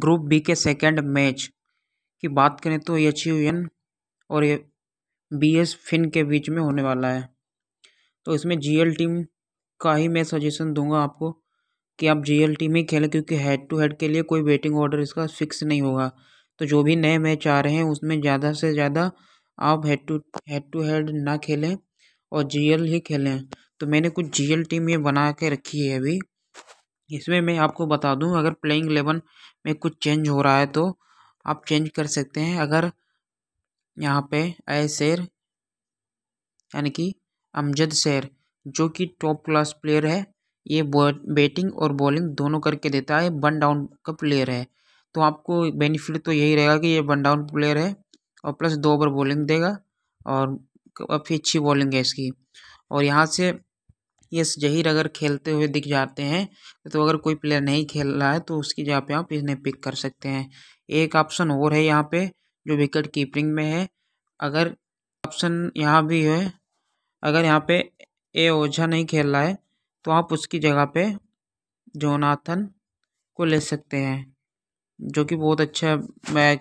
group B के second match की बात करें तो एच यू एन और ये बी एस फिन के बीच में होने वाला है तो इसमें जी एल टीम का ही मैं सजेशन दूंगा आपको कि आप जी एल टीम ही खेलें क्योंकि हेड टू हेड के लिए कोई वेटिंग ऑर्डर इसका फिक्स नहीं होगा तो जो भी नए मैच आ रहे हैं उसमें ज़्यादा से ज़्यादा आप head to head to head ना खेलें और जी एल ही खेलें तो मैंने कुछ जी एल टीम ये बना के रखी है अभी इसमें मैं आपको बता दूँ अगर प्लेइंग एलेवन में कुछ चेंज हो रहा है तो आप चेंज कर सकते हैं अगर यहाँ पे ए शेर यानी कि अमजद शेर जो कि टॉप क्लास प्लेयर है ये बैटिंग और बॉलिंग दोनों करके देता है वन डाउन का प्लेयर है तो आपको बेनिफिट तो यही रहेगा कि ये वन डाउन प्लेयर है और प्लस दो ओवर बॉलिंग देगा और काफ़ी अच्छी बॉलिंग है इसकी और यहाँ से ये जहीर अगर खेलते हुए दिख जाते हैं तो अगर कोई प्लेयर नहीं खेल रहा है तो उसकी जगह पे आप इन्हें पिक कर सकते हैं एक ऑप्शन और है यहाँ पे जो विकेट कीपिंग में है अगर ऑप्शन यहाँ भी है अगर यहाँ पे ए ओझा नहीं खेल रहा है तो आप उसकी जगह पे जोनाथन को ले सकते हैं जो कि बहुत अच्छा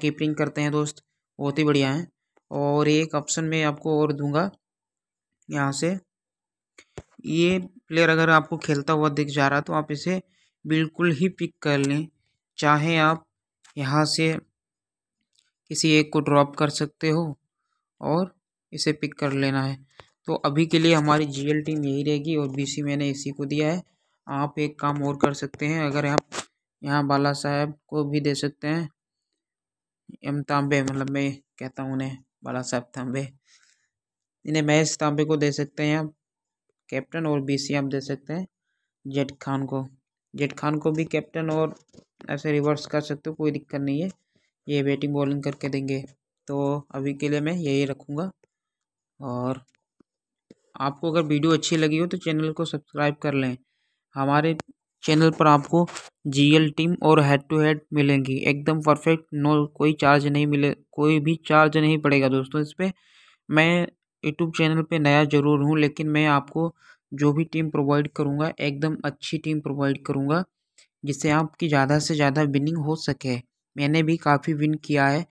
कीपिंग करते हैं दोस्त बहुत ही बढ़िया हैं और एक ऑप्शन में आपको और दूंगा यहाँ से ये प्लेयर अगर आपको खेलता हुआ दिख जा रहा तो आप इसे बिल्कुल ही पिक कर लें चाहे आप यहाँ से किसी एक को ड्रॉप कर सकते हो और इसे पिक कर लेना है तो अभी के लिए हमारी जीएल टीम यही रहेगी और बीसी मैंने इसी को दिया है आप एक काम और कर सकते हैं अगर आप यहाँ बाला साहब को भी दे सकते हैं एम तांबे मतलब मैं कहता हूँ उन्हें बाला साहब तांबे इन्हें महेश तांबे को दे सकते हैं आप कैप्टन और बीसी आप दे सकते हैं जेट खान को जेट खान को भी कैप्टन और ऐसे रिवर्स कर सकते हो कोई दिक्कत नहीं है ये बैटिंग बॉलिंग करके देंगे तो अभी के लिए मैं यही रखूँगा और आपको अगर वीडियो अच्छी लगी हो तो चैनल को सब्सक्राइब कर लें हमारे चैनल पर आपको जीएल टीम और हेड टू हेड मिलेंगी एकदम परफेक्ट नो कोई चार्ज नहीं मिले कोई भी चार्ज नहीं पड़ेगा दोस्तों इस पर मैं यूट्यूब चैनल पे नया ज़रूर हूँ लेकिन मैं आपको जो भी टीम प्रोवाइड करूँगा एकदम अच्छी टीम प्रोवाइड करूँगा जिससे आपकी ज़्यादा से ज़्यादा विनिंग हो सके मैंने भी काफ़ी विन किया है